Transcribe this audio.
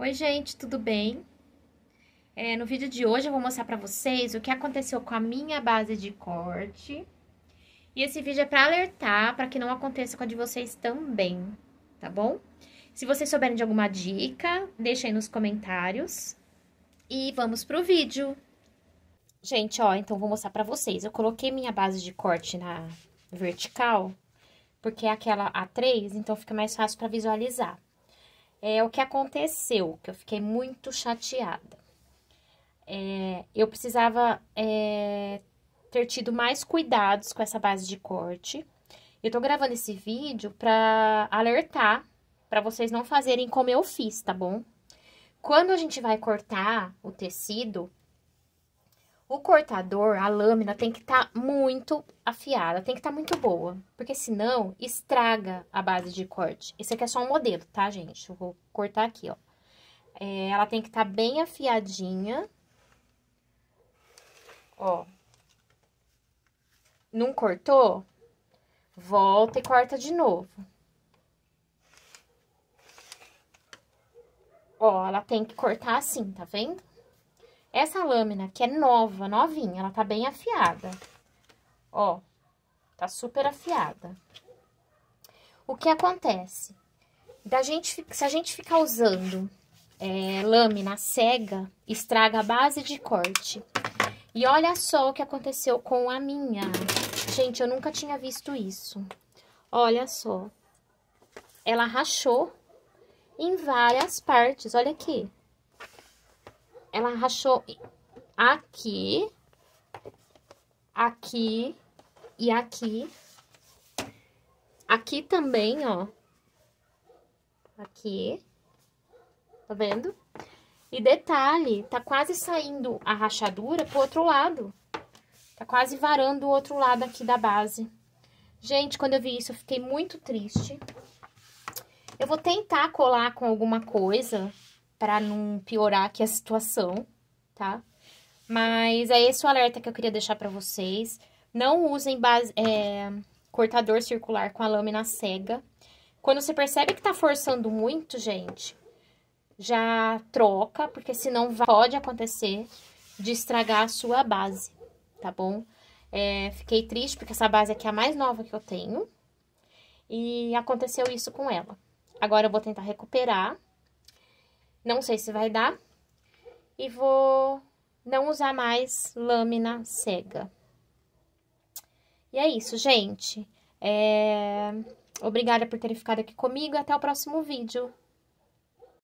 Oi, gente, tudo bem? É, no vídeo de hoje eu vou mostrar para vocês o que aconteceu com a minha base de corte. E esse vídeo é para alertar para que não aconteça com a de vocês também, tá bom? Se vocês souberem de alguma dica, deixem nos comentários. E vamos pro vídeo. Gente, ó, então vou mostrar para vocês. Eu coloquei minha base de corte na vertical, porque é aquela A3, então fica mais fácil para visualizar é o que aconteceu, que eu fiquei muito chateada. É, eu precisava é, ter tido mais cuidados com essa base de corte. Eu tô gravando esse vídeo pra alertar, pra vocês não fazerem como eu fiz, tá bom? Quando a gente vai cortar o tecido, o cortador, a lâmina tem que estar tá muito afiada, tem que estar tá muito boa, porque senão estraga a base de corte. Esse aqui é só um modelo, tá, gente? Eu vou cortar aqui, ó. É, ela tem que estar tá bem afiadinha, ó. Não cortou? Volta e corta de novo. Ó, ela tem que cortar assim, tá vendo? Essa lâmina, que é nova, novinha, ela tá bem afiada. Ó, tá super afiada. O que acontece? Da gente, se a gente ficar usando é, lâmina cega, estraga a base de corte. E olha só o que aconteceu com a minha. Gente, eu nunca tinha visto isso. Olha só. Ela rachou em várias partes, olha aqui ela rachou aqui, aqui e aqui. Aqui também, ó. Aqui. Tá vendo? E detalhe, tá quase saindo a rachadura pro outro lado. Tá quase varando o outro lado aqui da base. Gente, quando eu vi isso, eu fiquei muito triste. Eu vou tentar colar com alguma coisa para não piorar aqui a situação, tá? Mas é esse o alerta que eu queria deixar para vocês. Não usem base, é, cortador circular com a lâmina cega. Quando você percebe que tá forçando muito, gente, já troca, porque senão pode acontecer de estragar a sua base, tá bom? É, fiquei triste porque essa base aqui é a mais nova que eu tenho. E aconteceu isso com ela. Agora eu vou tentar recuperar não sei se vai dar. E vou não usar mais lâmina cega. E é isso, gente. É... Obrigada por terem ficado aqui comigo. Até o próximo vídeo.